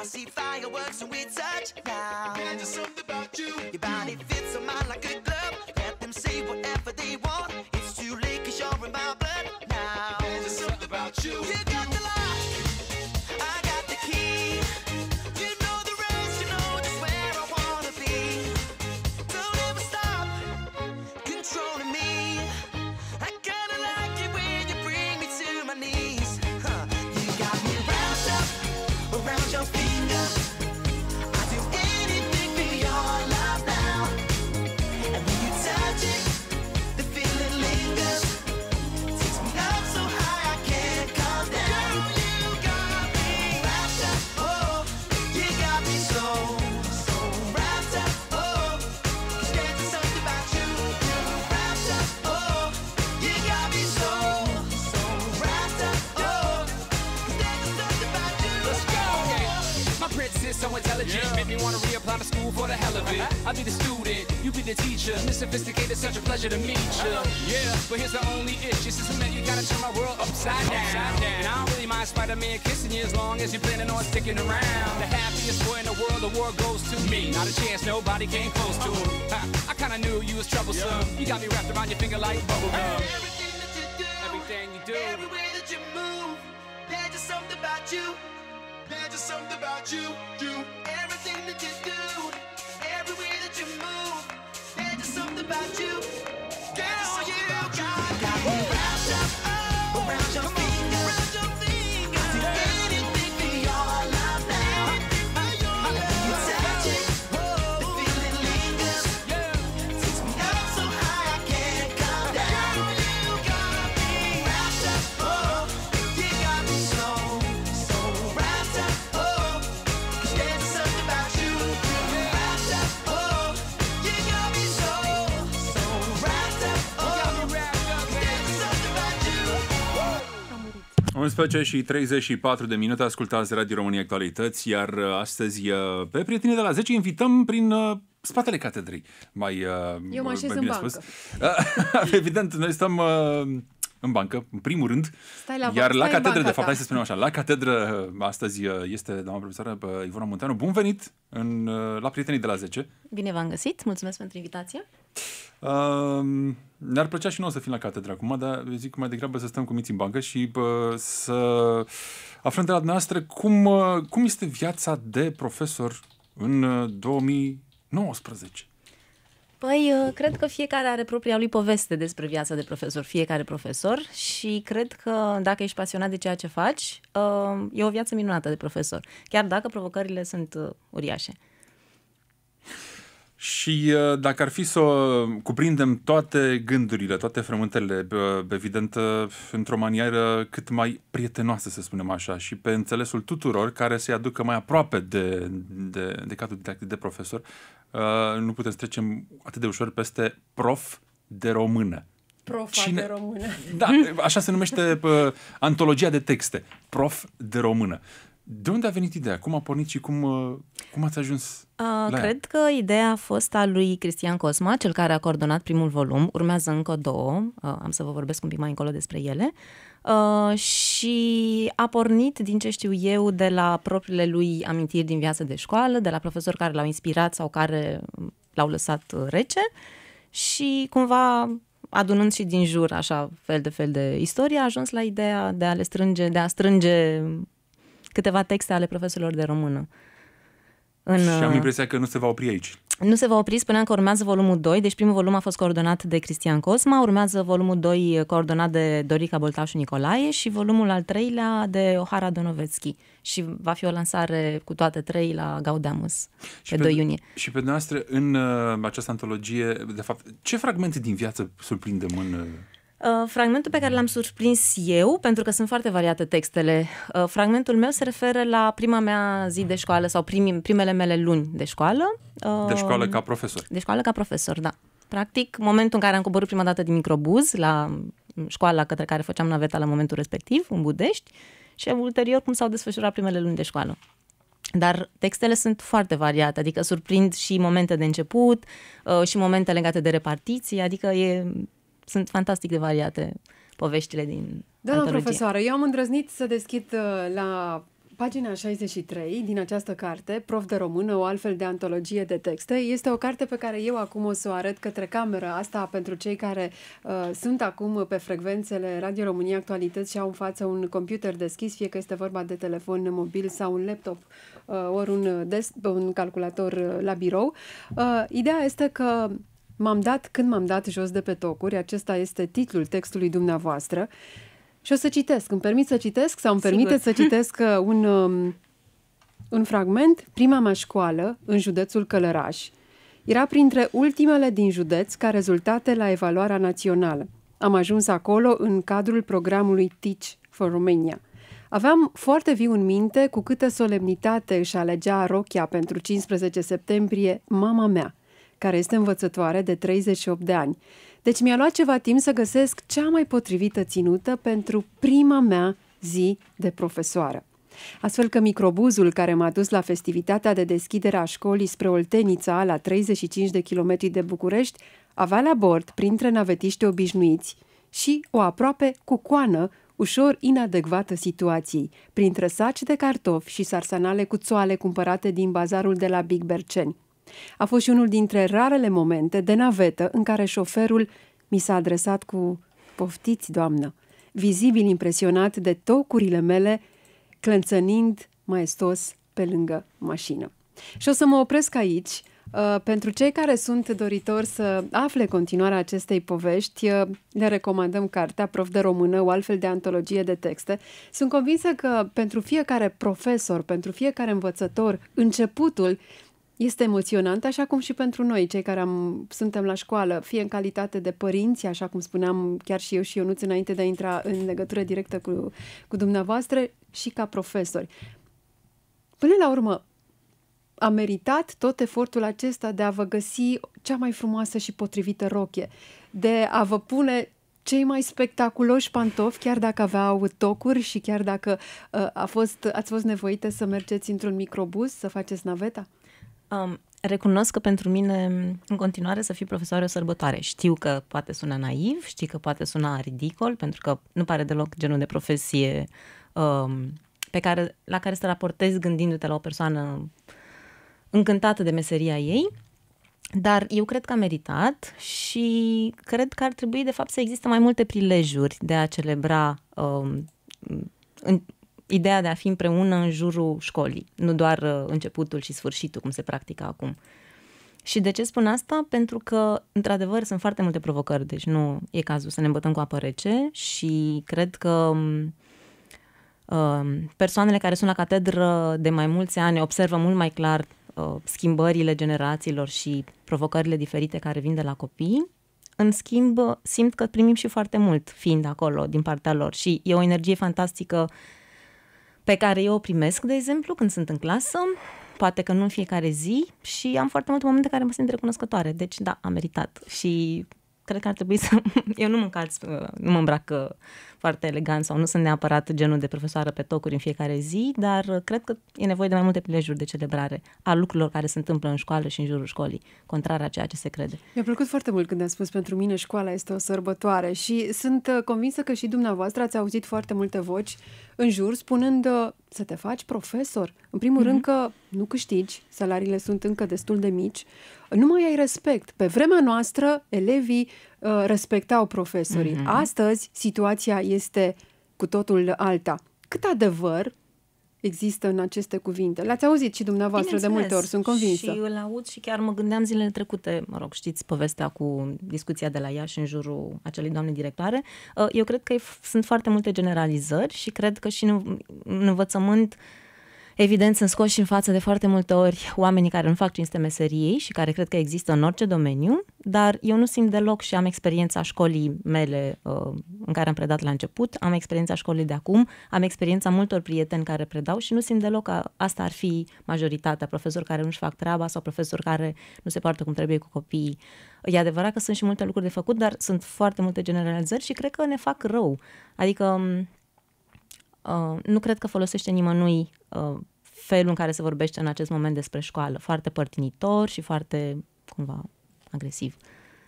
I see fireworks when we touch down. Yeah, there's something about you. Your body fits on mine like a glove. Let them say whatever they want. It's I'll be the student, you be the teacher. Miss Sophisticated, such a pleasure to meet you. Yeah, but here's the only issue. Since we met you, gotta turn my world upside down. Upside down. And I don't really mind Spider-Man kissing you as long as you're planning on sticking around. The happiest boy in the world, the world goes to me. Not a chance, nobody came close to him. I, I kinda knew you was troublesome. Yeah. You got me wrapped around your finger like bubblegum. Hey, everything that you do, everything you do, every way that you move, there's just something about you. There's just something about you, you. 11 și 34 de minute ascultați Radio România Actualități, iar uh, astăzi uh, pe prietenii de la 10 invităm prin uh, spatele catedrei. Mai, Eu mă așez în bancă. Evident, noi stăm în bancă, în primul rând. Stai la Iar la catedră, de fapt, hai da. să spunem așa, la catedră uh, astăzi uh, este doamna profesoară uh, Ivona Munteanu. Bun venit în, la Prietenii de la 10. Bine v-am găsit, mulțumesc pentru invitație. Uh, ne-ar plăcea și noi să fim la catedră acum, dar zic mai degrabă să stăm cu miți în bancă și uh, să aflăm de la dumneavoastră cum, uh, cum este viața de profesor în 2019. Păi, uh, cred că fiecare are propria lui poveste despre viața de profesor, fiecare profesor și cred că dacă ești pasionat de ceea ce faci, uh, e o viață minunată de profesor, chiar dacă provocările sunt uh, uriașe. Și dacă ar fi să cuprindem toate gândurile, toate frământele, evident, într-o manieră cât mai prietenoasă, să spunem așa, și pe înțelesul tuturor care se aducă mai aproape de, de, de cadrul didactic de profesor, Uh, nu putem să trecem atât de ușor peste prof de română. Prof Cine... de română. Da, așa se numește uh, antologia de texte. Prof de română. De unde a venit ideea? Cum a pornit și cum, uh, cum ați ajuns uh, la Cred ea? că ideea a fost a lui Cristian Cosma, cel care a coordonat primul volum. Urmează încă două, uh, am să vă vorbesc un pic mai încolo despre ele. Uh, și a pornit, din ce știu eu, de la propriile lui amintiri din viață de școală, de la profesori care l-au inspirat sau care l-au lăsat uh, rece și cumva adunând și din jur așa fel de fel de istorie, a ajuns la ideea de a le strânge, de a strânge câteva texte ale profesorilor de română. În, și am uh, impresia că nu se va opri aici. Nu se va opri, spuneam că urmează volumul 2, deci primul volum a fost coordonat de Cristian Cosma, urmează volumul 2 uh, coordonat de Dorica Boltașu Nicolae și volumul al treilea de Ohara Donovețchi. Și va fi o lansare cu toate trei la Gaudamus și pe, pe 2 iunie. Și pe dumneavoastră, în uh, această antologie, de fapt, ce fragmente din viață surprindem în... Uh... Uh, fragmentul pe care l-am surprins eu, pentru că sunt foarte variate textele, uh, fragmentul meu se referă la prima mea zi de școală sau primele mele luni de școală. De uh, școală ca profesor. De școală ca profesor, da. Practic, momentul în care am coborât prima dată din microbuz la mm, școala către care făceam naveta la momentul respectiv, în Budești, și ulterior cum s-au desfășurat primele luni de școală. Dar textele sunt foarte variate, adică surprind și momente de început, și momente legate de repartiții, adică e sunt fantastic de variate poveștile din Doamna antologie. profesoară, eu am îndrăznit să deschid uh, la Pagina 63 din această carte, Prof de Română, o altfel de antologie de texte, este o carte pe care eu acum o să o arăt către camera asta pentru cei care uh, sunt acum pe frecvențele Radio România Actualități și au în față un computer deschis, fie că este vorba de telefon mobil sau un laptop, uh, ori un, des- un calculator uh, la birou. Uh, ideea este că M-am dat când m-am dat jos de pe tocuri, acesta este titlul textului dumneavoastră. Și o să citesc. Îmi permit să citesc sau îmi Sigur. să citesc uh, un, um, un fragment? Prima mea școală, în județul Călăraș, era printre ultimele din județ ca rezultate la evaluarea națională. Am ajuns acolo în cadrul programului Teach for Romania. Aveam foarte viu în minte cu câtă solemnitate își alegea rochia pentru 15 septembrie mama mea – care este învățătoare de 38 de ani. Deci mi-a luat ceva timp să găsesc cea mai potrivită ținută pentru prima mea zi de profesoară. Astfel că microbuzul care m-a dus la festivitatea de deschidere a școlii spre Oltenița, la 35 de kilometri de București, avea la bord, printre navetiști obișnuiți, și o aproape cucoană ușor inadecvată situației, printre saci de cartofi și sarsanale cu țoale cumpărate din bazarul de la Big Berceni. A fost și unul dintre rarele momente de navetă în care șoferul mi s-a adresat cu poftiți, doamnă, vizibil impresionat de tocurile mele, clănțănind maestos pe lângă mașină. Și o să mă opresc aici. Ă, pentru cei care sunt doritori să afle continuarea acestei povești, ă, le recomandăm cartea Prof de Română, o altfel de antologie de texte. Sunt convinsă că pentru fiecare profesor, pentru fiecare învățător, începutul este emoționant, așa cum și pentru noi, cei care am, suntem la școală, fie în calitate de părinți, așa cum spuneam chiar și eu și Ionuț înainte de a intra în legătură directă cu, cu dumneavoastră, și ca profesori. Până la urmă, a meritat tot efortul acesta de a vă găsi cea mai frumoasă și potrivită rochie, de a vă pune cei mai spectaculoși pantofi, chiar dacă aveau tocuri și chiar dacă uh, a fost, ați fost nevoite să mergeți într-un microbus să faceți naveta? Um, recunosc că pentru mine, în continuare, să fii profesor o sărbătoare. Știu că poate suna naiv, știi că poate suna ridicol, pentru că nu pare deloc genul de profesie um, pe care, la care să raportezi gândindu-te la o persoană încântată de meseria ei, dar eu cred că a meritat și cred că ar trebui, de fapt, să există mai multe prilejuri de a celebra um, în, ideea de a fi împreună în jurul școlii, nu doar uh, începutul și sfârșitul, cum se practică acum. Și de ce spun asta? Pentru că, într-adevăr, sunt foarte multe provocări, deci nu e cazul să ne îmbătăm cu apă rece și cred că uh, persoanele care sunt la catedră de mai mulți ani observă mult mai clar uh, schimbările generațiilor și provocările diferite care vin de la copii. În schimb, simt că primim și foarte mult fiind acolo, din partea lor. Și e o energie fantastică uh, pe care eu o primesc, de exemplu, când sunt în clasă, poate că nu în fiecare zi și am foarte multe momente care mă simt recunoscătoare. Deci, da, am meritat și cred că ar trebui să... Eu nu mă încalț, uh, nu mă îmbrac uh, foarte elegant sau nu sunt neapărat genul de profesoară pe tocuri în fiecare zi, dar uh, cred că e nevoie de mai multe prilejuri de celebrare a lucrurilor care se întâmplă în școală și în jurul școlii, contrar a ceea ce se crede. Mi-a plăcut foarte mult când a spus pentru mine școala este o sărbătoare și sunt convinsă că și dumneavoastră ați auzit foarte multe voci în jur, spunând ă, să te faci profesor. În primul mm-hmm. rând mhm. că nu câștigi, salariile sunt încă destul de mici, nu mai ai respect. Pe vremea noastră, elevii uh, respectau profesorii. Mm-hmm. Astăzi, situația este cu totul alta. Cât adevăr există în aceste cuvinte. L-ați auzit și dumneavoastră de multe ori, sunt convinsă. Și îl aud și chiar mă gândeam zilele trecute, mă rog, știți povestea cu discuția de la și în jurul acelei doamne directoare. Uh, eu cred că sunt foarte multe generalizări și cred că și în învățământ Evident, sunt scoși în față de foarte multe ori oamenii care nu fac cinste meseriei și care cred că există în orice domeniu, dar eu nu simt deloc și am experiența școlii mele uh, în care am predat la început, am experiența școlii de acum, am experiența multor prieteni care predau și nu simt deloc că asta ar fi majoritatea, profesori care nu-și fac treaba sau profesori care nu se poartă cum trebuie cu copiii. E adevărat că sunt și multe lucruri de făcut, dar sunt foarte multe generalizări și cred că ne fac rău. Adică Uh, nu cred că folosește nimănui Uh, felul în care se vorbește în acest moment despre școală, foarte părtinitor și foarte, cumva, agresiv.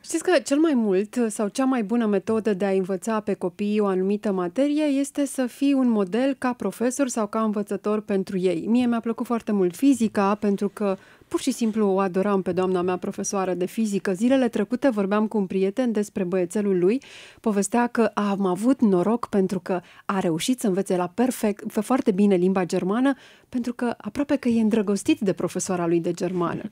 Știți că cel mai mult uh, sau cea mai bună metodă de a învăța pe copii o anumită materie este să fii un model ca profesor sau ca învățător pentru ei. Mie mi-a plăcut foarte mult fizica pentru că Pur și simplu o adoram pe doamna mea profesoară de fizică. Zilele trecute vorbeam cu un prieten despre băiețelul lui. Povestea că am avut noroc pentru că a reușit să învețe la perfect, foarte bine limba germană, pentru că aproape că e îndrăgostit de profesoara lui de germană.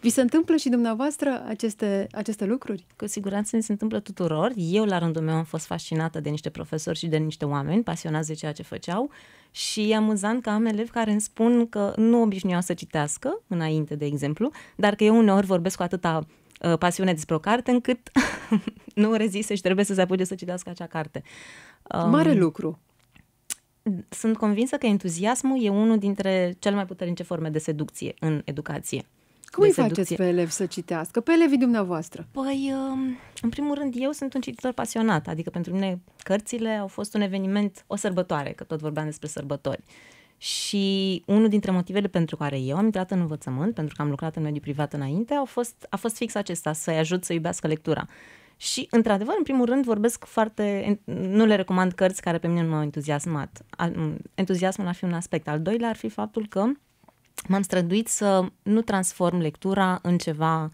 Vi se întâmplă și dumneavoastră aceste, aceste lucruri? Cu siguranță ne se întâmplă tuturor. Eu, la rândul meu, am fost fascinată de niște profesori și de niște oameni pasionați de ceea ce făceau și e amuzant că am elevi care îmi spun că nu obișnuiau să citească înainte, de exemplu, dar că eu uneori vorbesc cu atâta uh, pasiune despre o carte încât nu rezise și trebuie să se apuce să citească acea carte. Um, Mare lucru! Sunt convinsă că entuziasmul e unul dintre cele mai puternice forme de seducție în educație. Cum îi faceți pe elevi să citească? Pe elevii dumneavoastră? Păi, um, în primul rând, eu sunt un cititor pasionat, adică pentru mine cărțile au fost un eveniment, o sărbătoare, că tot vorbeam despre sărbători. Și unul dintre motivele pentru care eu am intrat în învățământ, pentru că am lucrat în mediul privat înainte, a fost, a fost fix acesta, să-i ajut să iubească lectura. Și, într-adevăr, în primul rând, vorbesc foarte... Nu le recomand cărți care pe mine nu m-au entuziasmat. Entuziasmul ar fi un aspect. Al doilea ar fi faptul că m-am străduit să nu transform lectura în ceva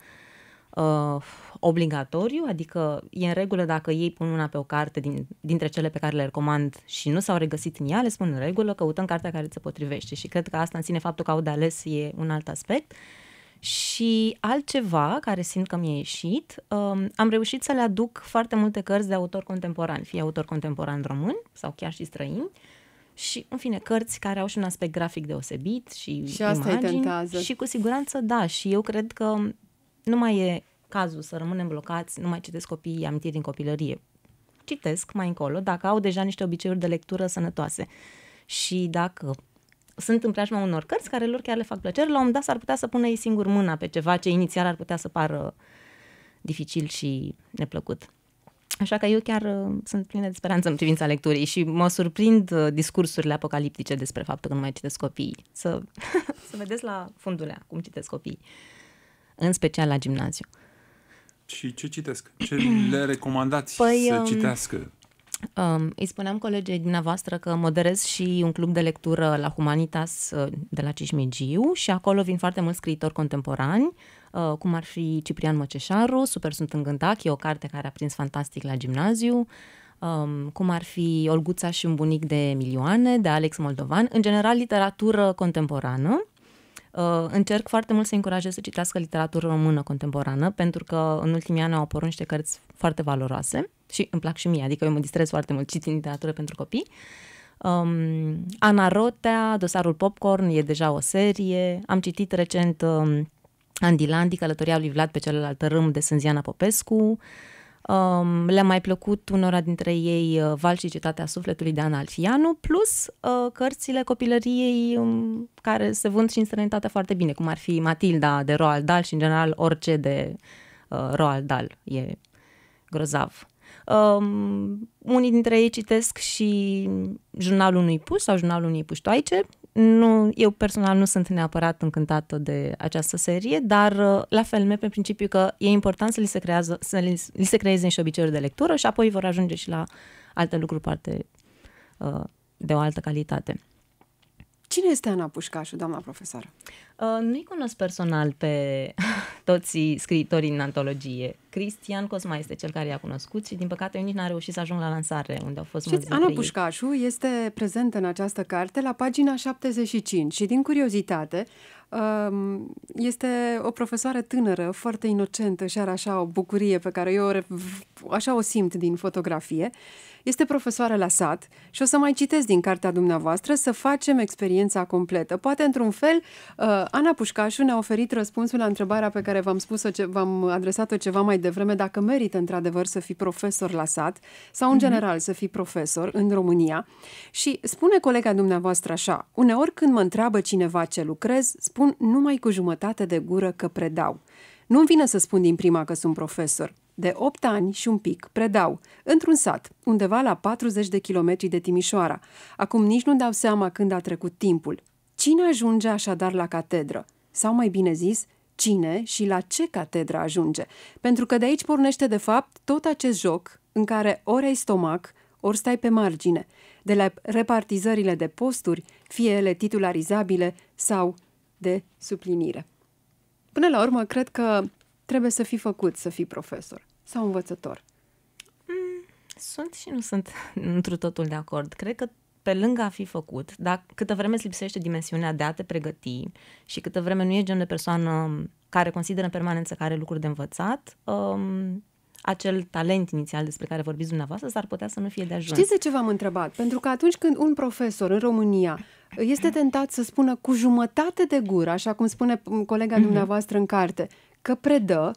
uh, obligatoriu, adică e în regulă dacă ei pun una pe o carte din, dintre cele pe care le recomand și nu s-au regăsit în ea, le spun în regulă, căutăm cartea care se potrivește și cred că asta în sine faptul că au de ales e un alt aspect. Și altceva care simt că mi-a ieșit, um, am reușit să le aduc foarte multe cărți de autor contemporan, fie autor contemporan român sau chiar și străini, uh, și, în fine, cărți care au și un aspect grafic deosebit și, și asta imagini. Și cu siguranță, da, și eu cred că nu mai e cazul să rămânem blocați, nu mai citesc copiii amintiri din copilărie. Citesc mai încolo, dacă au deja niște obiceiuri de lectură sănătoase. Și dacă sunt în preajma unor cărți care lor chiar le fac plăcere, la un moment dat s-ar putea să pună ei singur mâna pe ceva ce inițial ar putea să pară dificil și neplăcut. Așa că eu chiar uh, sunt plină de speranță în privința lecturii și mă surprind uh, discursurile apocaliptice despre faptul că nu mai citesc copiii. Să, să vedeți la fundulea cum citesc copiii, în special la gimnaziu. Și ce citesc? Ce le recomandați păi, să um, citească? Um, îi spuneam colegii dumneavoastră că moderez și un club de lectură la Humanitas uh, de la Cismigiu și acolo vin foarte mulți scriitori contemporani, Uh, cum ar fi Ciprian Măceșaru, Super sunt în gândac, e o carte care a prins fantastic la gimnaziu, um, cum ar fi Olguța și un bunic de milioane, de Alex Moldovan, în general literatură contemporană. Uh, încerc foarte mult să încurajez să citească literatură română contemporană, pentru că în ultimii ani au apărut niște cărți foarte valoroase și îmi plac și mie, adică eu mă distrez foarte mult citind literatură pentru copii. Um, Ana Rotea, Dosarul Popcorn, e deja o serie. Am citit recent um, Andy Landi, călătoria lui Vlad pe celălalt râm de Sânziana Popescu. Um, le-a mai plăcut unora dintre ei uh, Val și Cetatea Sufletului de Ana Alfianu, plus uh, cărțile copilăriei um, care se vând și în străinătate foarte bine, cum ar fi Matilda de Roald Dahl și în general orice de uh, Roald Dahl. E grozav. Um, unii dintre ei citesc și jurnalul unui puș sau jurnalul unui puștoaice, nu, eu personal nu sunt neapărat încântată de această serie, dar uh, la fel, merg pe principiu că e important să li se, creează, să li, li se creeze niște obiceiuri de lectură și apoi vor ajunge și la alte lucruri parte uh, de o altă calitate. Cine este Ana Pușcașu, doamna profesoară? Uh, nu-i cunosc personal pe toți scriitorii în antologie. Cristian Cosma este cel care i-a cunoscut și, din păcate, eu nici n-am reușit să ajung la lansare, unde au fost mulți Ana Pușcașu este prezentă în această carte la pagina 75 și, din curiozitate, um, este o profesoară tânără, foarte inocentă și are așa o bucurie pe care eu așa o simt din fotografie. Este profesoară la sat și o să mai citesc din cartea dumneavoastră să facem experiența completă. Poate, într-un fel, uh, Ana Pușcașu ne-a oferit răspunsul la întrebarea pe care v-am spus-o, ce, v-am adresat-o ceva mai devreme, dacă merită într-adevăr să fii profesor la sat sau în mhm. general să fii profesor în România. Și spune colega dumneavoastră așa, uneori când mă întreabă cineva ce lucrez, spun numai cu jumătate de gură că predau. Nu-mi vine să spun din prima că sunt profesor. De 8 ani și un pic predau, într-un sat, undeva la 40 de kilometri de Timișoara. Acum nici nu dau seama când a trecut timpul. Cine ajunge așadar la catedră? Sau mai bine zis, cine și la ce catedră ajunge? Pentru că de aici pornește de fapt tot acest joc în care ori ai stomac, ori stai pe margine, de la repartizările de posturi, fie ele titularizabile sau de suplinire. Până la urmă, cred că trebuie să fii făcut să fii profesor sau învățător. Mm, sunt și nu sunt într-un totul de acord. Cred că pe lângă a fi făcut, dar câtă vreme îți lipsește dimensiunea de a te pregăti și câtă vreme nu e gen de persoană care consideră în permanență că are lucruri de învățat, um, acel talent inițial despre care vorbiți dumneavoastră s-ar putea să nu fie de ajuns. Știți de ce v-am întrebat? Pentru că atunci când un profesor în România este tentat să spună cu jumătate de gură, așa cum spune colega mhm. dumneavoastră în carte, că predă,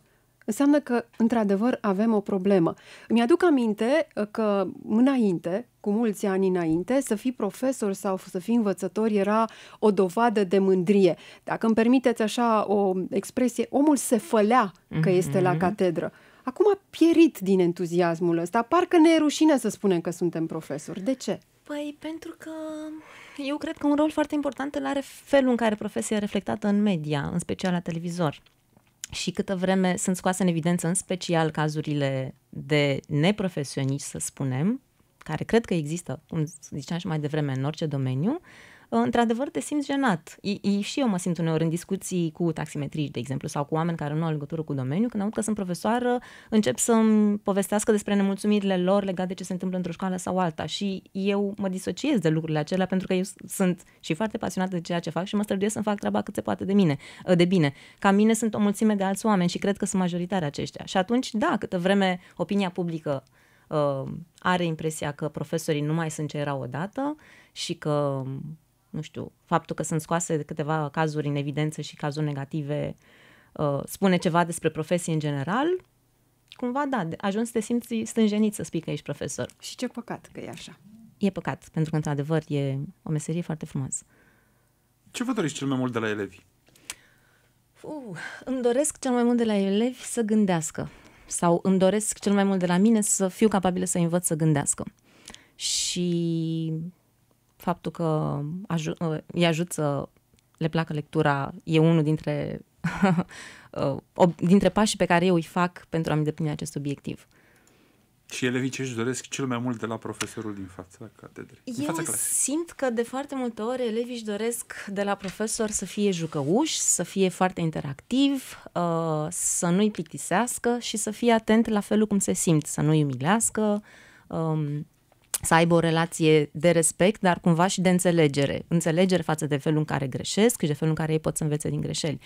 înseamnă că, într-adevăr, avem o problemă. Mi-aduc aminte uh, că înainte, cu mulți ani înainte, să fii profesor sau să fii învățător era o dovadă de mândrie. Dacă îmi permiteți așa o expresie, omul se fălea că este la mm-hmm. catedră. Acum a pierit din entuziasmul ăsta. Parcă ne e rușine să spunem că suntem profesori. De ce? Păi pentru că eu cred că un rol foarte important îl are felul în care profesia e reflectată în media, în special la televizor și câtă vreme sunt scoase în evidență în special cazurile de neprofesioniști, să spunem, care cred că există, cum ziceam și mai devreme, în orice domeniu, uh, Uh, într-adevăr te simți jenat. I- I- și eu mă simt uneori în discuții cu taximetriști, de exemplu, sau cu oameni care nu au legătură cu domeniul. Când aud că sunt profesoară, încep să-mi povestească despre nemulțumirile lor legate de ce se întâmplă într-o școală sau alta. Și eu mă disociez de lucrurile acelea pentru că eu sunt și foarte pasionată de ceea ce fac și mă străduiesc să-mi fac treaba cât se poate de mine, uh, de bine. Ca mine sunt o mulțime de alți oameni și cred că sunt majoritari aceștia. Și atunci, da, câtă vreme opinia publică uh, are impresia că profesorii nu mai sunt ce erau odată și că nu știu, faptul că sunt scoase câteva cazuri în evidență și cazuri negative uh, spune ceva despre profesie în general, cumva, da, ajungi să te simți stânjenit să spui că ești profesor. Și ce păcat că e așa. E păcat, pentru că, într-adevăr, e o meserie foarte frumoasă. Ce vă doriți cel mai mult de la elevi? Uh, îmi doresc cel mai mult de la elevi să gândească sau îmi doresc cel mai mult de la mine să fiu capabilă să învăț să gândească. Și faptul că aj- ă, îi ajut să le placă lectura e unul dintre, ă, dintre pașii pe care eu îi fac pentru a-mi deplini acest obiectiv. Și elevii ce își doresc cel mai mult de la profesorul din fața catedrei? Eu fața simt că de foarte multe ori elevii își doresc de la profesor să fie jucăuși, să fie foarte interactiv, ă, să nu-i plictisească și să fie atent la felul cum se simt, să nu-i umilească, să aibă o relație de respect, dar cumva și de înțelegere. Înțelegere față de felul în care greșesc și de felul în care ei pot să învețe din greșeli.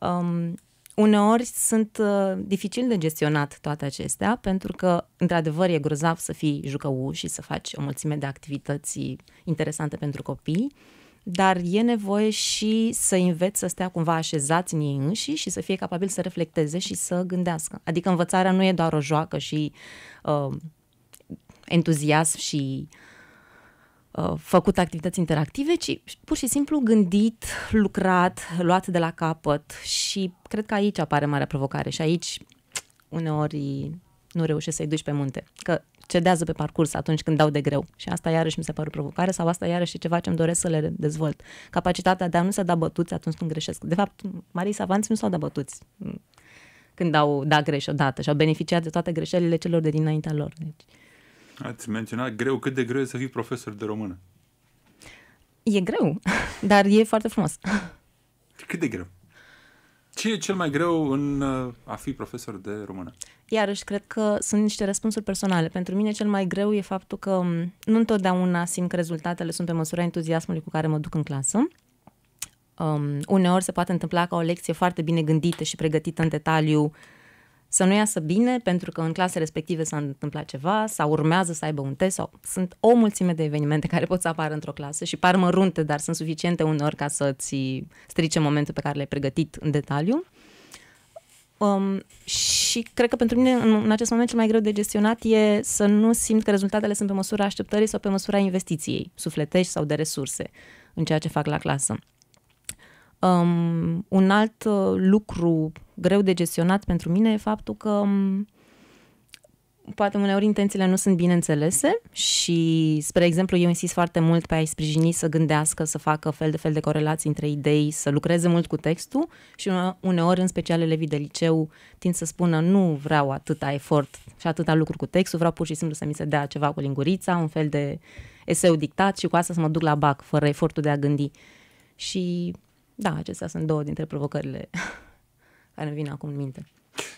Um, uneori sunt uh, dificil de gestionat toate acestea, pentru că, într-adevăr, e grozav să fii jucăuș și să faci o mulțime de activități interesante pentru copii, dar e nevoie și să înveți să stea cumva așezați în ei înși și să fie capabil să reflecteze și să gândească. Adică învățarea nu e doar o joacă și uh, entuziasm și uh, făcut activități interactive, ci pur și simplu gândit, lucrat, luat de la capăt și cred că aici apare marea provocare și aici uneori nu reușești să-i duci pe munte, că cedează pe parcurs atunci când dau de greu și asta iarăși mi se pare o provocare sau asta iarăși e ceva ce îmi doresc să le dezvolt. Capacitatea de a nu se da bătuți atunci când greșesc. De fapt, marii savanți nu s-au dat bătuți când au dat greș odată și au beneficiat de toate greșelile celor de dinaintea lor. Deci, Ați menționat greu, cât de greu e să fii profesor de română? E greu, dar e foarte frumos. Cât de greu? Ce e cel mai greu în uh, a fi profesor de română? Iarăși, cred că sunt niște răspunsuri personale. Pentru mine cel mai greu e faptul că um, nu întotdeauna simt că rezultatele sunt pe măsura entuziasmului cu care mă duc în clasă. Um, uneori se poate întâmpla ca o lecție foarte bine gândită și pregătită în detaliu uh, să nu iasă bine pentru că în clase respective s-a întâmplat ceva sau urmează să aibă un test sau sunt o mulțime de evenimente care pot să apară într-o clasă și par mărunte, dar sunt suficiente uneori ca să-ți strice momentul pe care l-ai pregătit în detaliu. Um, și cred că pentru mine în, în acest moment cel mai greu de gestionat e să nu simt că rezultatele sunt pe măsura așteptării sau pe măsura investiției sufletești sau de resurse în ceea ce fac la clasă. Um, un alt uh, lucru greu de gestionat pentru mine e faptul că um, poate uneori intențiile nu sunt bine înțelese și, spre exemplu, eu insist foarte mult pe a-i sprijini să gândească, să facă fel de fel de corelații între idei, să lucreze mult cu textul și uneori, în special elevii de liceu, tind să spună nu vreau atâta efort și atâta lucru cu textul, vreau pur și simplu să mi se dea ceva cu lingurița, un fel de eseu dictat și cu asta să mă duc la bac, fără efortul de a gândi. Și da, acestea sunt două dintre provocările care îmi vin acum în minte.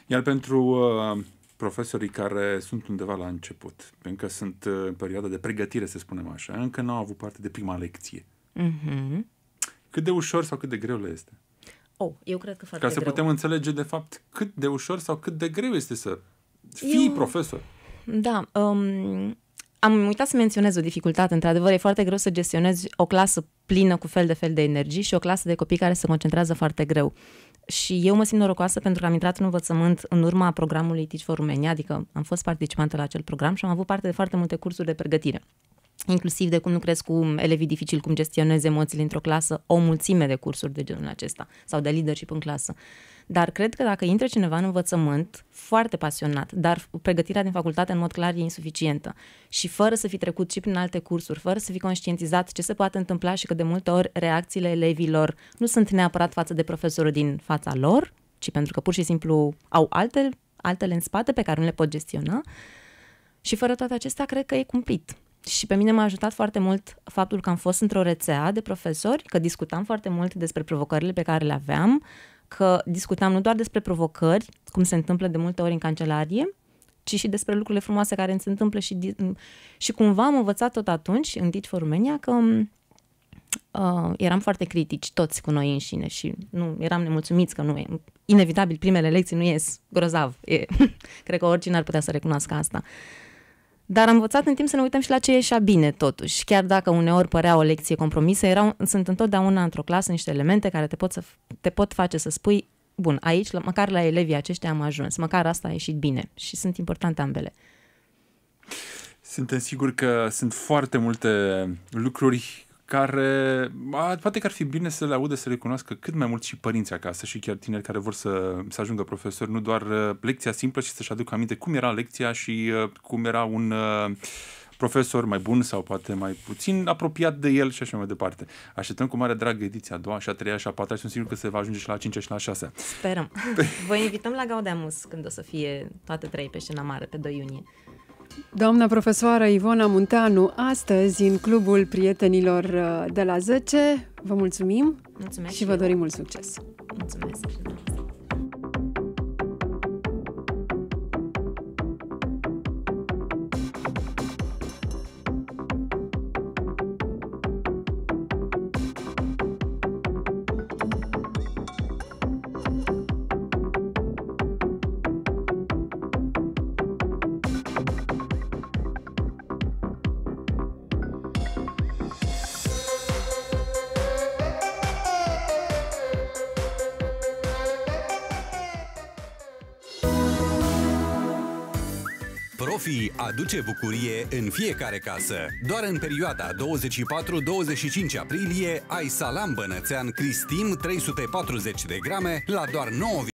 Iar pentru uh, profesorii care sunt undeva la început, că sunt uh, în perioada de pregătire, să spunem așa, încă nu au avut parte de prima lecție. Mm-hmm. Cât de ușor sau cât de greu le este? Oh, eu cred că foarte Ca să greu. putem înțelege, de fapt, cât de ușor sau cât de greu este să fii eu... profesor. Da, um, am uitat să menționez o dificultate. Într-adevăr, e foarte greu să gestionezi o clasă plină cu fel de fel de energii și o clasă de copii care se concentrează foarte greu. Și eu mă simt norocoasă pentru că am intrat în învățământ în urma programului Teach for Romania, adică am fost participantă la acel program și am avut parte de foarte multe cursuri de pregătire inclusiv de cum lucrez cu elevii dificili, cum gestionez emoțiile într-o clasă, o mulțime de cursuri de genul acesta sau de leadership în clasă. Uh, dar cred că dacă intre cineva în învățământ foarte pasionat, dar pregătirea din facultate în mod clar e insuficientă și fără să fi trecut și prin alte cursuri, fără să fi conștientizat ce se poate întâmpla și că de multe ori reacțiile elevilor nu sunt neapărat față de profesorul din fața lor, ci pentru că pur și simplu au alte, altele în spate pe care nu le pot gestiona. Și fără toate acestea, cred că e cumplit. Și pe mine m-a ajutat foarte mult faptul că am fost într-o rețea de profesori, că discutam foarte mult despre provocările pe care le aveam, că discutam nu doar despre provocări, cum se întâmplă de multe ori în cancelarie, ci și despre lucrurile frumoase care se întâmplă și, și cumva am învățat tot atunci, în Teach for Romania, că uh, eram foarte critici toți cu noi înșine și nu eram nemulțumiți că nu e. Inevitabil, primele lecții nu ies grozav. E, cred că oricine ar putea să recunoască asta. Uh, dar am învățat în timp să ne uităm și la ce ieșea bine, totuși. Chiar dacă uneori părea o lecție compromisă, erau, sunt întotdeauna într-o clasă niște elemente care te pot, să, te pot face să spui, bun, aici, măcar la elevii aceștia am ajuns, măcar asta a ieșit bine și sunt importante ambele. Suntem siguri că sunt foarte multe lucruri care a, poate că ar fi bine să le audă, să le cunoască cât mai mult și părinți acasă și chiar tineri care vor să, să ajungă profesori, nu doar uh, lecția simplă, ci să-și aducă aminte cum era lecția și uh, cum era un uh, profesor mai bun sau poate mai puțin apropiat de el și așa mai departe. Așteptăm cu mare drag ediția a doua, și a treia, și a patra și sunt sigur că se va ajunge și la a cincea și la a șasea. Sperăm. Vă invităm la Gaudeamus când o să fie toate trei pe scena mare pe 2 iunie. Doamna profesoară Ivona Munteanu, astăzi în Clubul Prietenilor uh, de la 10, vă mulțumim Mulțumesc și vă dorim mult succes! Mulțumesc! Profi aduce bucurie în fiecare casă. Doar în perioada 24-25 aprilie ai salam bănățean Cristim 340 de grame la doar 9